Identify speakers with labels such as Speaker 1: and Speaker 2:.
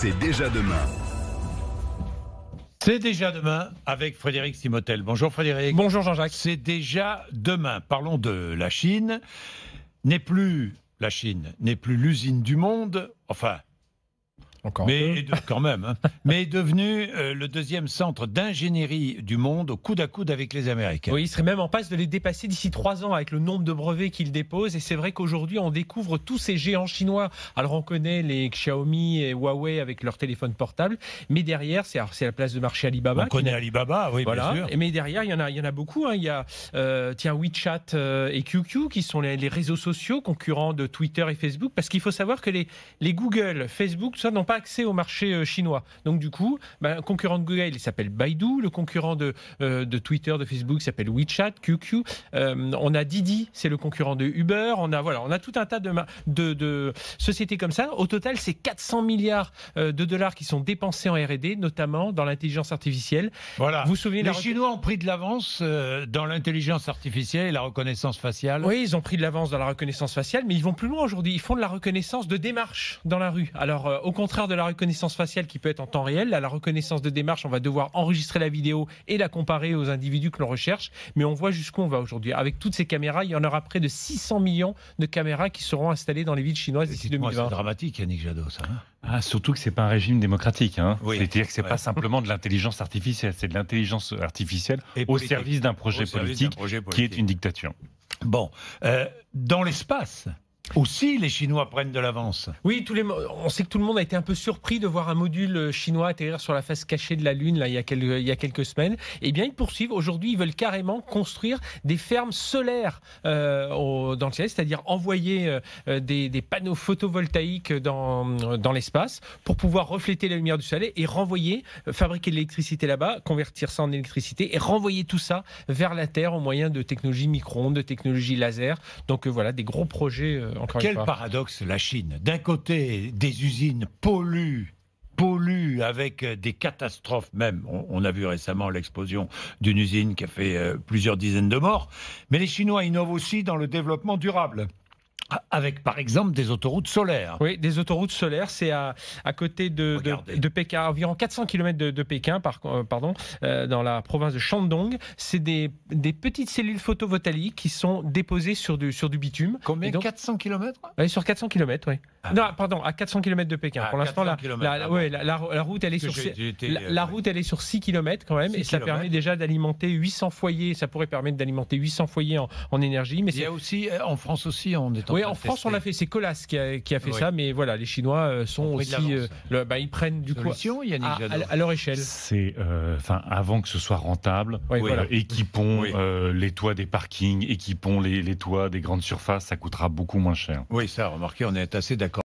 Speaker 1: C'est déjà demain. C'est déjà demain avec Frédéric Simotel. Bonjour Frédéric. Bonjour Jean-Jacques. C'est déjà demain. Parlons de la Chine. N'est plus la Chine, n'est plus l'usine du monde. Enfin, mais quand même, hein. mais est devenu euh, le deuxième centre d'ingénierie du monde,
Speaker 2: coude à coude avec les Américains. Oui, il serait même en passe de les dépasser d'ici trois ans avec le nombre de brevets qu'ils déposent. Et c'est vrai qu'aujourd'hui, on découvre tous ces géants chinois. Alors, on connaît les Xiaomi et Huawei avec leur téléphone portables. mais derrière, c'est la place de marché Alibaba. On connaît Alibaba, oui, bien sûr. Mais derrière, il y en a, il y en a beaucoup. Hein. Il y a euh, tiens WeChat euh, et QQ qui sont les, réseaux sociaux concurrents de Twitter et Facebook, parce qu'il faut savoir que les, les Google, Facebook, ça n'ont pas accès au marché euh, chinois. Donc du coup, bah, concurrent de Google, il s'appelle Baidu, le concurrent de, euh, de Twitter, de Facebook s'appelle WeChat, QQ. Euh, on a Didi, c'est le concurrent de Uber. On a voilà, on a tout un tas de, de, de sociétés comme ça. Au total, c'est 400 milliards de dollars qui sont dépensés en R&D, notamment dans l'intelligence artificielle. Voilà. Vous, vous souvenez Les Chinois ont pris de l'avance dans l'intelligence artificielle et la reconnaissance faciale. Oui, ils ont pris de l'avance dans la reconnaissance faciale, mais ils vont plus loin aujourd'hui. Ils font de la reconnaissance de démarche dans la rue. Alors au contraire de la reconnaissance faciale qui peut être en temps réel, à la reconnaissance de démarche, on va devoir enregistrer la vidéo et la comparer aux individus que l'on recherche. Mais on voit jusqu'où on va aujourd'hui. Avec toutes ces caméras, il y en aura près de 600 millions de caméras qui seront installées dans les villes chinoises d'ici 2020. C'est
Speaker 1: dramatique, Yannick Jadot, ça. Hein. ah, surtout que c'est
Speaker 3: pas un régime démocratique. Hein. C'est-à-dire que c'est pas simplement de l'intelligence artificielle, c'est de l'intelligence artificielle
Speaker 1: et au service d'un projet, politique qui est une dictature. Bon, euh, dans l'espace, aussi, les Chinois prennent de l'avance.
Speaker 2: Oui, tous les, on sait que tout le monde a été un peu surpris de voir un module euh, chinois atterrir sur la face cachée de la Lune là, il, y a quelques, euh, il quelques semaines. Eh bien, ils poursuivent. Aujourd'hui, ils veulent carrément construire des fermes solaires euh, dans le ciel, c'est-à-dire envoyer des, panneaux photovoltaïques dans, dans l'espace pour pouvoir refléter la lumière du soleil et renvoyer, fabriquer de l'électricité là-bas, convertir ça en électricité et renvoyer tout ça vers la Terre au moyen de technologies micro-ondes, de technologies laser. Donc voilà, des gros projets quel paradoxe la Chine. D'un côté, des usines polluent
Speaker 1: pollues avec des catastrophes même. On, a vu récemment l'explosion d'une usine qui a fait euh, plusieurs dizaines de morts. Mais les Chinois innovent aussi dans le développement durable.
Speaker 2: Avec par exemple des autoroutes solaires. Oui, des autoroutes solaires, c'est à, à côté de, de, Pékin, à environ 400 km de, Pékin, euh, pardon, euh, dans la province de Shandong. C'est des, des, petites cellules photovoltaïques qui sont déposées sur du, sur du bitume. Combien 400 km sur 400 km, oui. Ah. Non, pardon, à 400 km de Pékin. Ah, pour l'instant, ah la, la, route, elle est sur, la, route, elle est sur 6 km quand même, et ça permet déjà d'alimenter 800 foyers. Ça pourrait permettre d'alimenter 800 foyers en, énergie. Mais il y a aussi, euh, en France aussi, on est en France, on l'a fait. C'est Colas qui a, fait ça, mais voilà, les Chinois euh, sont aussi. Euh, bah, ils prennent du Solution, coup Yannick, à, à, leur échelle.
Speaker 3: C'est euh, enfin avant que ce soit rentable. équipons les toits des parkings, équipons les, les toits des grandes surfaces. Ça coûtera beaucoup moins cher. Oui, ça, remarquez, on est assez d'accord.